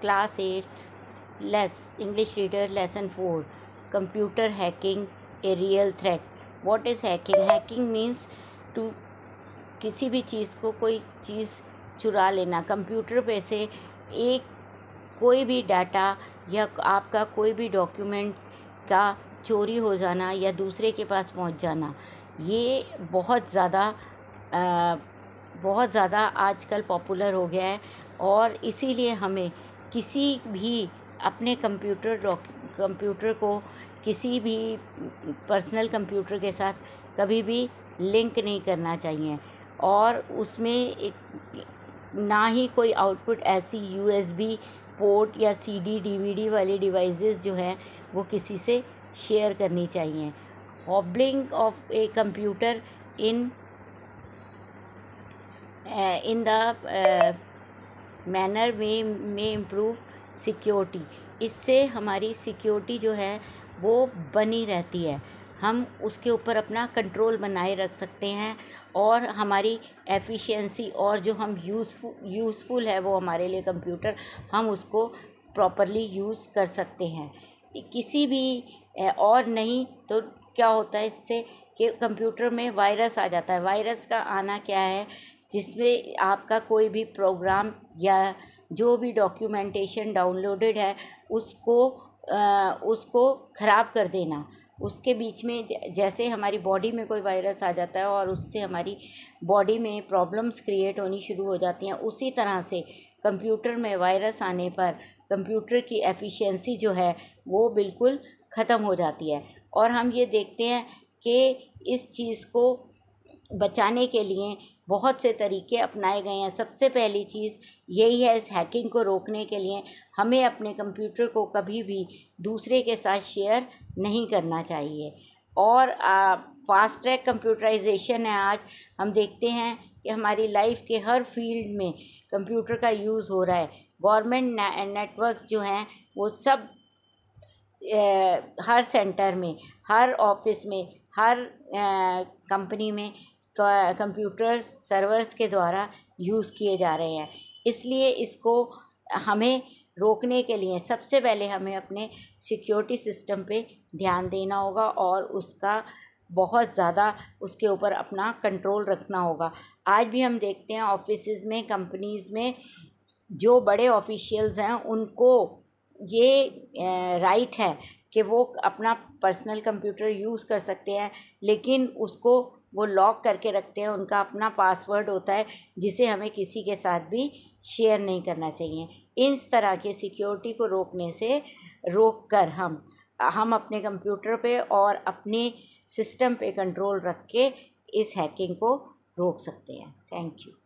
class eight लेस English reader lesson four computer hacking a real threat what is hacking hacking means to किसी भी चीज़ को कोई चीज़ चुरा लेना कंप्यूटर पे से एक कोई भी डाटा या आपका कोई भी डॉक्यूमेंट का चोरी हो जाना या दूसरे के पास पहुंच जाना ये बहुत ज़्यादा बहुत ज़्यादा आजकल पॉपुलर हो गया है और इसीलिए हमें किसी भी अपने कंप्यूटर कंप्यूटर को किसी भी पर्सनल कंप्यूटर के साथ कभी भी लिंक नहीं करना चाहिए और उसमें एक ना ही कोई आउटपुट ऐसी यूएसबी पोर्ट या सीडी डीवीडी वाली डिवाइसेस जो हैं वो किसी से शेयर करनी चाहिए hobbling of a computer in in the manner में में इम्प्रूव सिक्योरिटी इससे हमारी सिक्योरिटी जो है वो बनी रहती है हम उसके ऊपर अपना कंट्रोल बनाए रख सकते हैं और हमारी एफिशिएंसी और जो हम यूज़फुल यूज़फुल है वो हमारे लिए कंप्यूटर हम उसको प्रॉपरली यूज़ कर सकते हैं किसी भी और नहीं तो क्या होता है इससे कि कंप्यूटर में वायरस आ जाता है वायरस का आना क्या है जिसमें आपका कोई भी प्रोग्राम या जो भी डॉक्यूमेंटेशन डाउनलोडेड है उसको आ, उसको ख़राब कर देना उसके बीच में जैसे हमारी बॉडी में कोई वायरस आ जाता है और उससे हमारी बॉडी में प्रॉब्लम्स क्रिएट होनी शुरू हो जाती हैं उसी तरह से कंप्यूटर में वायरस आने पर कंप्यूटर की एफिशिएंसी जो है वो बिल्कुल ख़त्म हो जाती है और हम ये देखते हैं कि इस चीज़ को बचाने के लिए बहुत से तरीके अपनाए गए हैं सबसे पहली चीज़ यही है इस हैकिंग को रोकने के लिए हमें अपने कंप्यूटर को कभी भी दूसरे के साथ शेयर नहीं करना चाहिए और फास्ट ट्रैक कंप्यूटराइजेशन है आज हम देखते हैं कि हमारी लाइफ के हर फील्ड में कंप्यूटर का यूज़ हो रहा है गवर्नमेंट नेटवर्क जो हैं वो सब ए, हर सेंटर में हर ऑफिस में हर कंपनी में तो, कंप्यूटर्स सर्वर्स के द्वारा यूज़ किए जा रहे हैं इसलिए इसको हमें रोकने के लिए सबसे पहले हमें अपने सिक्योरिटी सिस्टम पे ध्यान देना होगा और उसका बहुत ज़्यादा उसके ऊपर अपना कंट्रोल रखना होगा आज भी हम देखते हैं ऑफिस में कंपनीज़ में जो बड़े ऑफिशियल्स हैं उनको ये राइट है कि वो अपना पर्सनल कंप्यूटर यूज़ कर सकते हैं लेकिन उसको वो लॉक करके रखते हैं उनका अपना पासवर्ड होता है जिसे हमें किसी के साथ भी शेयर नहीं करना चाहिए इस तरह के सिक्योरिटी को रोकने से रोक कर हम हम अपने कंप्यूटर पे और अपने सिस्टम पे कंट्रोल रख के इस हैकिंग को रोक सकते हैं थैंक यू